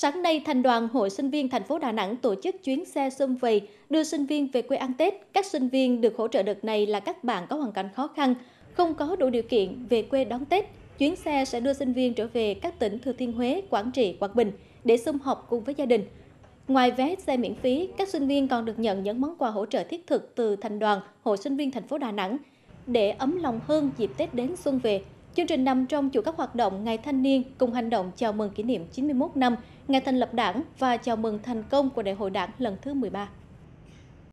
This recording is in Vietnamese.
Sáng nay, Thành đoàn Hội Sinh viên thành phố Đà Nẵng tổ chức chuyến xe xung vầy đưa sinh viên về quê ăn Tết. Các sinh viên được hỗ trợ đợt này là các bạn có hoàn cảnh khó khăn, không có đủ điều kiện về quê đón Tết. Chuyến xe sẽ đưa sinh viên trở về các tỉnh Thừa Thiên Huế, Quảng Trị, Quảng Bình để sum họp cùng với gia đình. Ngoài vé xe miễn phí, các sinh viên còn được nhận những món quà hỗ trợ thiết thực từ Thành đoàn Hội Sinh viên thành phố Đà Nẵng để ấm lòng hơn dịp Tết đến xuân về. Chương trình nằm trong chuỗi các hoạt động Ngày Thanh niên cùng hành động chào mừng kỷ niệm 91 năm ngày thành lập Đảng và chào mừng thành công của Đại hội Đảng lần thứ 13.